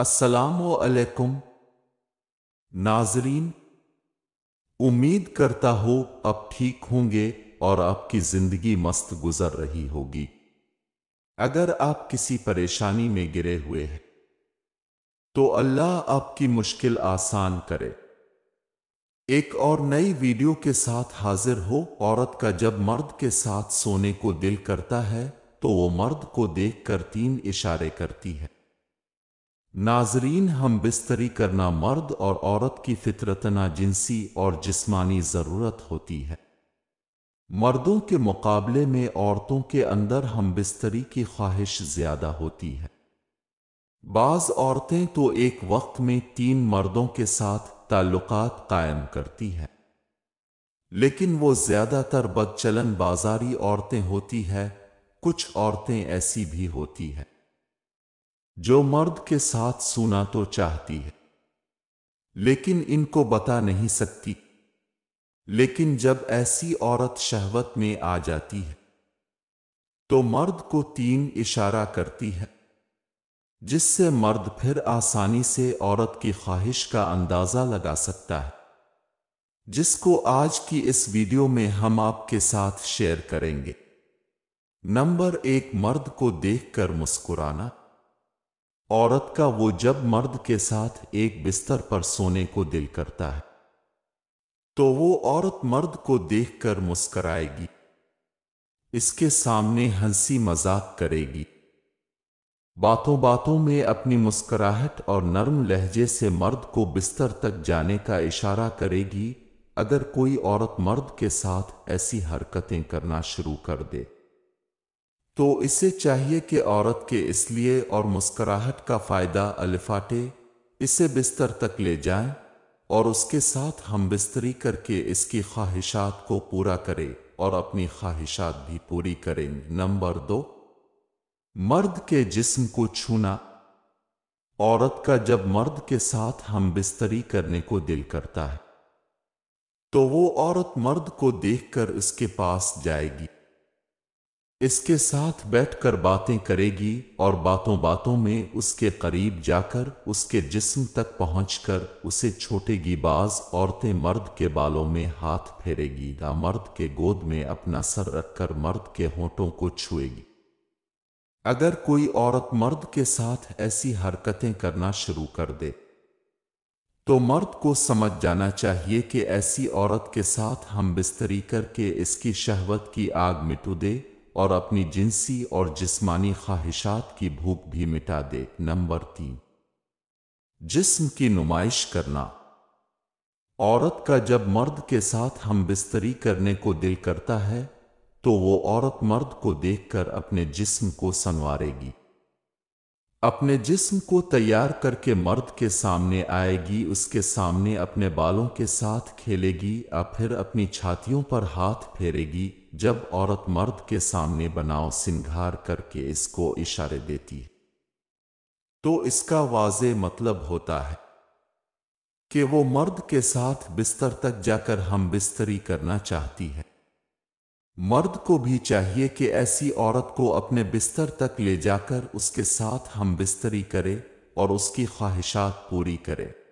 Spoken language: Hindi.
असलकुम नाजरीन उम्मीद करता हो अब ठीक होंगे और आपकी जिंदगी मस्त गुजर रही होगी अगर आप किसी परेशानी में गिरे हुए हैं तो अल्लाह आपकी मुश्किल आसान करे एक और नई वीडियो के साथ हाजिर हो औरत का जब मर्द के साथ सोने को दिल करता है तो वो मर्द को देखकर तीन इशारे करती है नाजरीन हम बिस्तरी करना मर्द और औरत की फितरतना जिनसी और जिस्मानी ज़रूरत होती है मर्दों के मुकाबले में औरतों के अंदर हम बिस्तरी की ख्वाहिश ज़्यादा होती है बाज़ औरतें तो एक वक्त में तीन मर्दों के साथ ताल्लुकात कायम करती हैं लेकिन वो ज़्यादातर बदचलन बाजारी औरतें होती है कुछ औरतें ऐसी भी होती हैं जो मर्द के साथ सोना तो चाहती है लेकिन इनको बता नहीं सकती लेकिन जब ऐसी औरत शहवत में आ जाती है तो मर्द को तीन इशारा करती है जिससे मर्द फिर आसानी से औरत की ख्वाहिश का अंदाजा लगा सकता है जिसको आज की इस वीडियो में हम आपके साथ शेयर करेंगे नंबर एक मर्द को देखकर मुस्कुराना औरत का वो जब मर्द के साथ एक बिस्तर पर सोने को दिल करता है तो वो औरत मर्द को देखकर मुस्कराएगी इसके सामने हंसी मजाक करेगी बातों बातों में अपनी मुस्कुराहट और नर्म लहजे से मर्द को बिस्तर तक जाने का इशारा करेगी अगर कोई औरत मर्द के साथ ऐसी हरकतें करना शुरू कर दे तो इसे चाहिए कि औरत के इसलिए और मुस्कराहट का फायदा अलफाटे इसे बिस्तर तक ले जाएं और उसके साथ हम बिस्तरी करके इसकी ख्वाहिशात को पूरा करें और अपनी ख्वाहिशात भी पूरी करें नंबर दो मर्द के जिस्म को छूना औरत का जब मर्द के साथ हम बिस्तरी करने को दिल करता है तो वो औरत मर्द को देखकर उसके पास जाएगी इसके साथ बैठकर बातें करेगी और बातों बातों में उसके करीब जाकर उसके जिस्म तक पहुंचकर उसे छोटेगी बाज औरतें मर्द के बालों में हाथ फेरेगी या मर्द के गोद में अपना सर रखकर मर्द के होठों को छुएगी अगर कोई औरत मर्द के साथ ऐसी हरकतें करना शुरू कर दे तो मर्द को समझ जाना चाहिए कि ऐसी औरत के साथ हम बिस्तरी करके इसकी शहवत की आग मिटू दे और अपनी जिनसी और जिस्मानी ख्वाहिशात की भूख भी मिटा दे नंबर तीन जिस्म की नुमाइश करना औरत का जब मर्द के साथ हम बिस्तरी करने को दिल करता है तो वो औरत मर्द को देखकर अपने जिस्म को संवारेगी अपने जिस्म को तैयार करके मर्द के सामने आएगी उसके सामने अपने बालों के साथ खेलेगी और फिर अपनी छातियों पर हाथ फेरेगी जब औरत मर्द के सामने बनाव सिंघार करके इसको इशारे देती है तो इसका वाज मतलब होता है कि वो मर्द के साथ बिस्तर तक जाकर हम बिस्तरी करना चाहती है मर्द को भी चाहिए कि ऐसी औरत को अपने बिस्तर तक ले जाकर उसके साथ हम बिस्तरी करें और उसकी ख्वाहिशात पूरी करें